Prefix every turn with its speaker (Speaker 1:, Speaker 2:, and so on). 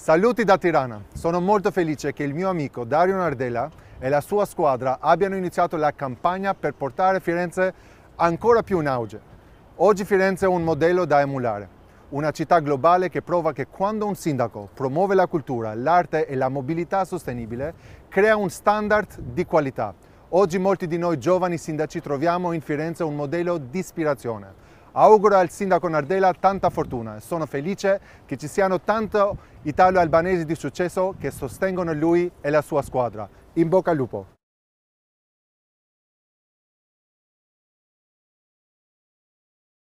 Speaker 1: Saluti da Tirana, sono molto felice che il mio amico Dario Nardella e la sua squadra abbiano iniziato la campagna per portare Firenze ancora più in auge. Oggi Firenze è un modello da emulare, una città globale che prova che quando un sindaco promuove la cultura, l'arte e la mobilità sostenibile, crea un standard di qualità. Oggi molti di noi giovani sindaci troviamo in Firenze un modello di ispirazione Auguro al sindaco Nardella tanta fortuna e sono felice che ci siano tanti italo-albanesi di successo che sostengono lui e la sua squadra. In bocca al lupo!